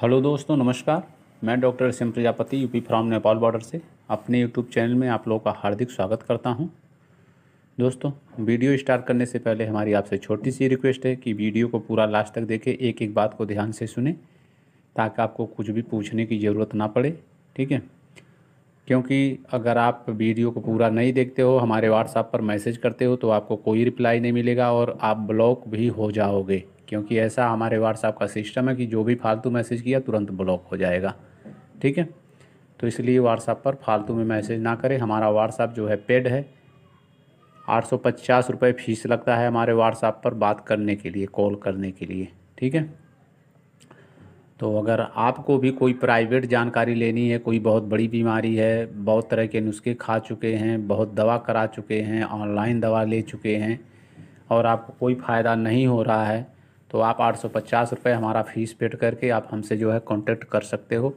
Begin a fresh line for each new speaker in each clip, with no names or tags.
hello दोस्तों नमस्कार मैं डॉक्टर सिम Prajapati UP from Nepal border से अपने यूट्यूब चैनल में आप लोगों का हार्दिक स्वागत करता हूं दोस्तों वीडियो स्टार्ट करने से पहले हमारी आपसे छोटी सी रिक्वेस्ट है कि वीडियो को पूरा लास्ट तक देखें एक एक बात को ध्यान से सुने ताकि आपको कुछ भी पूछने की ज़रूरत ना पड़े ठीक है क्योंकि अगर आप वीडियो को पूरा नहीं देखते हो हमारे व्हाट्सएप पर मैसेज करते हो तो आपको कोई रिप्लाई नहीं मिलेगा और आप ब्लॉक भी हो जाओगे क्योंकि ऐसा हमारे व्हाट्सएप का सिस्टम है कि जो भी फालतू मैसेज किया तुरंत ब्लॉक हो जाएगा ठीक है तो इसलिए व्हाट्सएप पर फालतू में मैसेज ना करें हमारा व्हाट्सएप जो है पेड है आठ सौ पचास रुपये फीस लगता है हमारे व्हाट्सएप पर बात करने के लिए कॉल करने के लिए ठीक है तो अगर आपको भी कोई प्राइवेट जानकारी लेनी है कोई बहुत बड़ी बीमारी है बहुत तरह के नुस्खे खा चुके हैं बहुत दवा करा चुके हैं ऑनलाइन दवा ले चुके हैं और आपको कोई फ़ायदा नहीं हो रहा है तो आप आठ सौ पचास रुपये हमारा फीस पेड करके आप हमसे जो है कॉन्टेक्ट कर सकते हो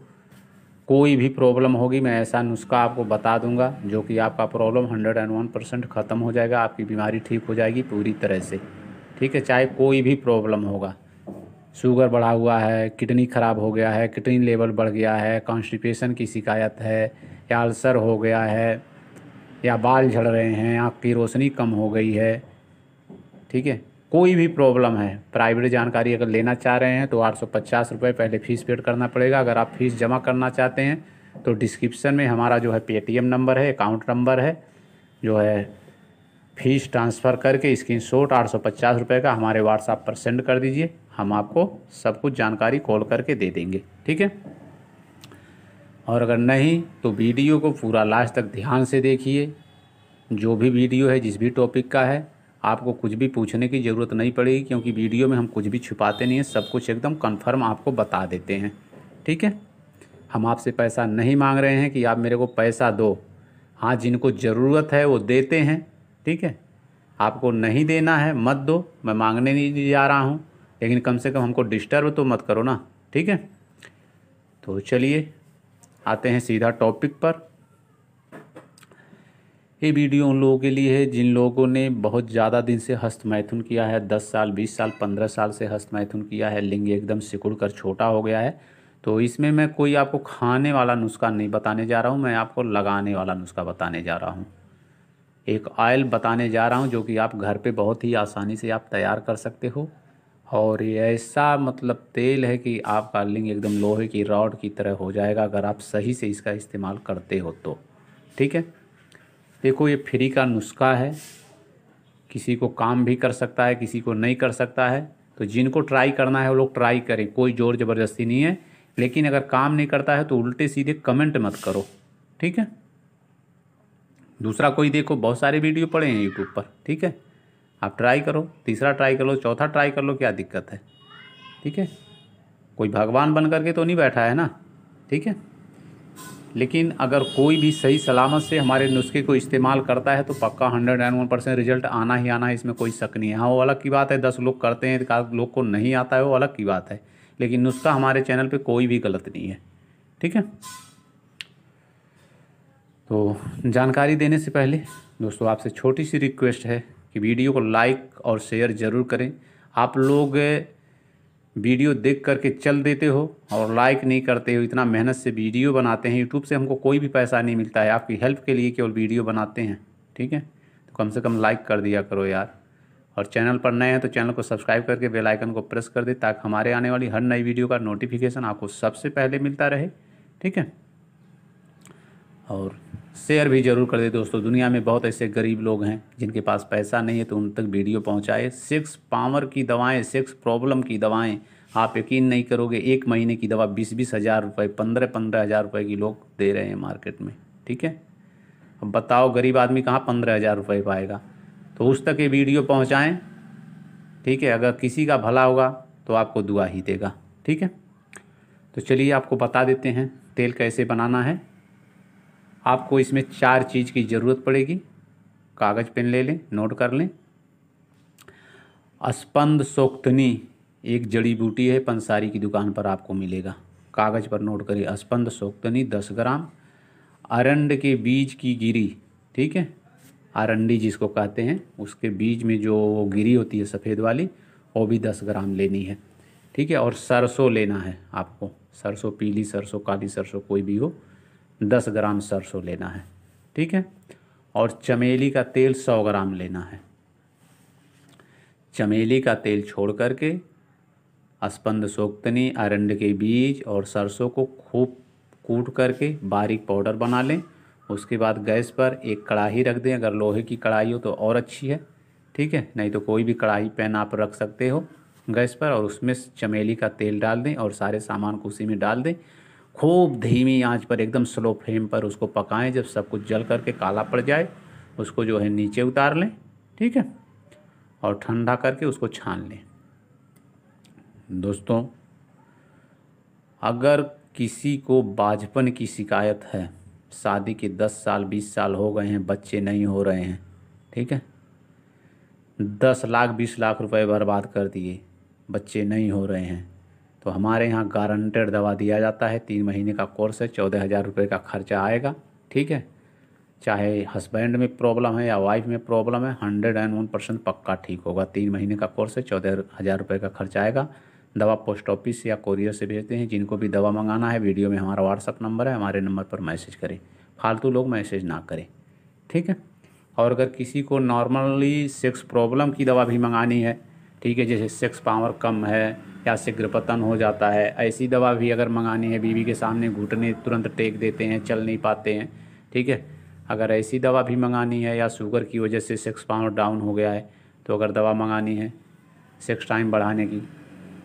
कोई भी प्रॉब्लम होगी मैं ऐसा नुस्खा आपको बता दूंगा जो कि आपका problem hundred and one percent ख़त्म हो जाएगा आपकी बीमारी ठीक हो जाएगी पूरी तरह से ठीक है चाहे कोई भी प्रॉब्लम होगा शुगर बढ़ा हुआ है किडनी ख़राब हो गया है किडनी लेवल बढ़ गया है कॉन्स्टिपेशन की शिकायत है या अल्सर हो गया है या बाल झड़ रहे हैं आँख की रोशनी कम हो गई है ठीक है कोई भी प्रॉब्लम है प्राइवेट जानकारी अगर लेना चाह रहे हैं तो आठ सौ पचास रुपये पहले फ़ीस पेड करना पड़ेगा अगर आप फीस जमा करना चाहते हैं तो डिस्क्रिप्शन में हमारा जो है पेटीएम नंबर है अकाउंट नंबर है जो है फीस ट्रांसफ़र करके स्क्रीन शॉट आठ सौ पचास रुपये का हमारे व्हाट्सएप पर सेंड कर दीजिए हम आपको सब कुछ जानकारी कॉल करके दे देंगे ठीक है और अगर नहीं तो वीडियो को पूरा लास्ट तक ध्यान से देखिए जो भी वीडियो है जिस भी टॉपिक का है आपको कुछ भी पूछने की ज़रूरत नहीं पड़ेगी क्योंकि वीडियो में हम कुछ भी छुपाते नहीं हैं सब कुछ एकदम कन्फर्म आपको बता देते हैं ठीक है हम आपसे पैसा नहीं मांग रहे हैं कि आप मेरे को पैसा दो हाँ जिनको ज़रूरत है वो देते हैं ठीक है आपको नहीं देना है मत दो मैं मांगने नहीं जा रहा हूँ लेकिन कम से कम हमको डिस्टर्ब तो मत करो ना ठीक है तो चलिए आते हैं सीधा टॉपिक पर ये वीडियो उन लोगों के लिए है जिन लोगों ने बहुत ज़्यादा दिन से हस्त मैथुन किया है दस साल बीस साल पंद्रह साल से हस्त मैथुन किया है लिंग एकदम सिकुड़ कर छोटा हो गया है तो इसमें मैं कोई आपको खाने वाला नुस्खा नहीं बताने जा रहा हूँ मैं आपको लगाने वाला नुस्खा बताने जा रहा हूँ एक ऑयल बताने जा रहा हूँ जो कि आप घर पर बहुत ही आसानी से आप तैयार कर सकते हो और ये ऐसा मतलब तेल है कि आपका लिंग एकदम लोहे की रॉड की तरह हो जाएगा अगर आप सही से इसका इस्तेमाल करते हो तो ठीक है देखो ये फ्री का नुस्खा है किसी को काम भी कर सकता है किसी को नहीं कर सकता है तो जिनको ट्राई करना है वो लोग ट्राई करें कोई ज़ोर ज़बरदस्ती नहीं है लेकिन अगर काम नहीं करता है तो उल्टे सीधे कमेंट मत करो ठीक है दूसरा कोई देखो बहुत सारे वीडियो पड़े हैं यूट्यूब पर ठीक है आप ट्राई करो तीसरा ट्राई कर लो चौथा ट्राई कर लो क्या दिक्कत है ठीक है कोई भगवान बन करके तो नहीं बैठा है ना ठीक है लेकिन अगर कोई भी सही सलामत से हमारे नुस्खे को इस्तेमाल करता है तो पक्का hundred and one percent result आना ही आना है इसमें कोई शक नहीं है हाँ वो अलग की बात है दस लोग करते हैं एक लोग को नहीं आता है वो अलग की बात है लेकिन नुस्खा हमारे चैनल पे कोई भी गलत नहीं है ठीक है तो जानकारी देने से पहले दोस्तों आपसे छोटी सी रिक्वेस्ट है कि वीडियो को लाइक और शेयर ज़रूर करें आप लोग वीडियो देख करके चल देते हो और लाइक नहीं करते हो इतना मेहनत से वीडियो बनाते हैं यूट्यूब से हमको कोई भी पैसा नहीं मिलता है आपकी हेल्प के लिए केवल वीडियो बनाते हैं ठीक है तो कम से कम लाइक कर दिया करो यार और चैनल पर नए हैं तो चैनल को सब्सक्राइब करके बेल आइकन को प्रेस कर दे ताकि हमारे आने वाली हर नई वीडियो का नोटिफिकेशन आपको सबसे पहले मिलता रहे ठीक है और शेयर भी ज़रूर कर दे दोस्तों दुनिया में बहुत ऐसे गरीब लोग हैं जिनके पास पैसा नहीं है तो उन तक वीडियो पहुंचाए सिक्स पावर की दवाएं सिक्स प्रॉब्लम की दवाएं आप यकीन नहीं करोगे एक महीने की दवा बीस बीस हज़ार रुपये पंद्रह पंद्रह हज़ार रुपये की लोग दे रहे हैं मार्केट में ठीक है अब बताओ गरीब आदमी कहाँ पंद्रह हज़ार रुपये पाएगा तो उस तक ये वीडियो पहुँचाएँ ठीक है अगर किसी का भला होगा तो आपको दुआ ही देगा ठीक है तो चलिए आपको बता देते हैं तेल कैसे बनाना है आपको इसमें चार चीज़ की ज़रूरत पड़ेगी कागज़ पेन ले लें नोट कर लें स्पंद सोक्तनी एक जड़ी बूटी है पंसारी की दुकान पर आपको मिलेगा कागज़ पर नोट करिए स्पंद सोक्तनी दस ग्राम अरंड के बीज की गिरी ठीक है अरंडी जिसको कहते हैं उसके बीज में जो गिरी होती है सफ़ेद वाली वो भी दस ग्राम लेनी है ठीक है और सरसों लेना है आपको सरसों पीली सरसों काली सरसों कोई भी हो दस ग्राम सरसों लेना है ठीक है और चमेली का तेल सौ ग्राम लेना है चमेली का तेल छोड़ करके स्पंद सोक्तनी अरंड के बीज और सरसों को खूब कूट करके बारीक पाउडर बना लें उसके बाद गैस पर एक कढ़ाई रख दें अगर लोहे की कढ़ाई हो तो और अच्छी है ठीक है नहीं तो कोई भी कढ़ाई पैन आप रख सकते हो गैस पर और उसमें चमेली का तेल डाल दें और सारे सामान को उसी में डाल दें खूब धीमी आंच पर एकदम स्लो फ्लेम पर उसको पकाएं जब सब कुछ जल करके काला पड़ जाए उसको जो है नीचे उतार लें ठीक है और ठंडा करके उसको छान लें दोस्तों अगर किसी को बाजपन की शिकायत है शादी के दस साल बीस साल हो गए हैं बच्चे नहीं हो रहे हैं ठीक है दस लाख बीस लाख रुपए बर्बाद कर दिए बच्चे नहीं हो रहे हैं तो हमारे यहाँ गारंटेड दवा दिया जाता है तीन महीने का कोर्स है चौदह हज़ार रुपये का खर्चा आएगा ठीक है चाहे हस्बैंड में प्रॉब्लम है या वाइफ में प्रॉब्लम है हंड्रेड एंड वन परसेंट पक्का ठीक होगा तीन महीने का कोर्स है चौदह हज़ार रुपये का खर्चा आएगा दवा पोस्ट ऑफिस या कोरियर से भेजते हैं जिनको भी दवा मंगाना है वीडियो में हमारा व्हाट्सअप नंबर है हमारे नंबर पर मैसेज करें फालतू लोग मैसेज ना करें ठीक है और अगर किसी को नॉर्मली सेक्स प्रॉब्लम की दवा भी मंगानी है ठीक है जैसे सेक्स पावर कम है या शीघ्र पतन हो जाता है ऐसी दवा भी अगर मंगानी है बीवी के सामने घुटने तुरंत टेक देते हैं चल नहीं पाते हैं ठीक है अगर ऐसी दवा भी मंगानी है या शुगर की वजह से सेक्स पावर डाउन हो गया है तो अगर दवा मंगानी है सेक्स टाइम बढ़ाने की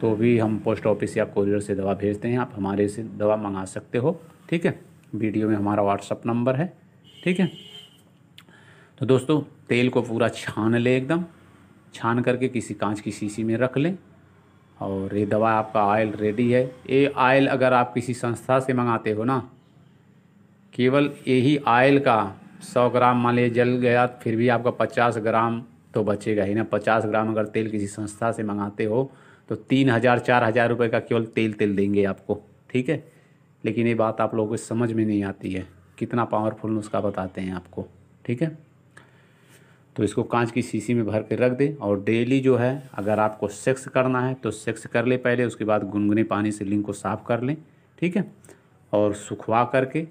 तो भी हम पोस्ट ऑफिस या कोरियर से दवा भेजते हैं आप हमारे से दवा मंगा सकते हो ठीक है वीडियो में हमारा व्हाट्सअप नंबर है ठीक है तो दोस्तों तेल को पूरा छान ले एकदम छान करके किसी कांच की शीशी में रख लें और ये दवा आपका ऑयल रेडी है ये ऑयल अगर आप किसी संस्था से मंगाते हो ना केवल यही ऑयल का सौ ग्राम मान लीजिए जल गया फिर भी आपका पचास ग्राम तो बचेगा ही ना पचास ग्राम अगर तेल किसी संस्था से मंगाते हो तो तीन हज़ार चार हज़ार रुपये का केवल तेल तेल देंगे आपको ठीक है लेकिन ये बात आप लोगों को समझ में नहीं आती है कितना पावरफुल नुस्खा बताते हैं आपको ठीक है तो इसको कांच की शीशी में भर के रख दें और डेली जो है अगर आपको सेक्स करना है तो सेक्स कर ले पहले उसके बाद गुनगुने पानी से लिंग को साफ़ कर लें ठीक है और सुखवा करके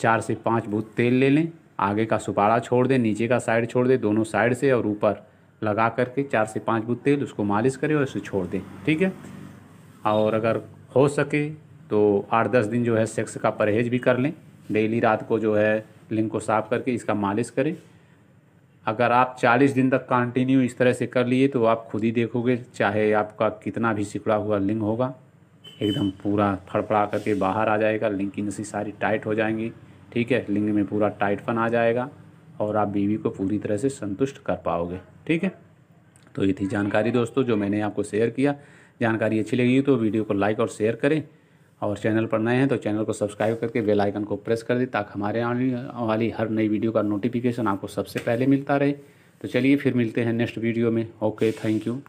चार से पाँच बूथ तेल ले लें आगे का सुपारा छोड़ दें नीचे का साइड छोड़ दें दोनों साइड से और ऊपर लगा करके चार से पाँच बूथ तेल उसको मालिश करें और उसे छोड़ दें ठीक है और अगर हो सके तो आठ दस दिन जो है सेक्स का परहेज भी कर लें डेली रात को जो है लिंग को साफ़ करके इसका मालिश करें अगर आप 40 दिन तक कंटिन्यू इस तरह से कर लिए तो आप खुद ही देखोगे चाहे आपका कितना भी सिकुड़ा हुआ लिंग होगा एकदम पूरा फड़फड़ा करके बाहर आ जाएगा लिंग की नसी सारी टाइट हो जाएंगी ठीक है लिंग में पूरा टाइटपन आ जाएगा और आप बीवी को पूरी तरह से संतुष्ट कर पाओगे ठीक है तो ये थी जानकारी दोस्तों जो मैंने आपको शेयर किया जानकारी अच्छी लगी तो वीडियो को लाइक और शेयर करें और चैनल पर नए हैं तो चैनल को सब्सक्राइब करके बेल आइकन को प्रेस कर दें ताकि हमारे आने वाली हर नई वीडियो का नोटिफिकेशन आपको सबसे पहले मिलता रहे तो चलिए फिर मिलते हैं नेक्स्ट वीडियो में ओके थैंक यू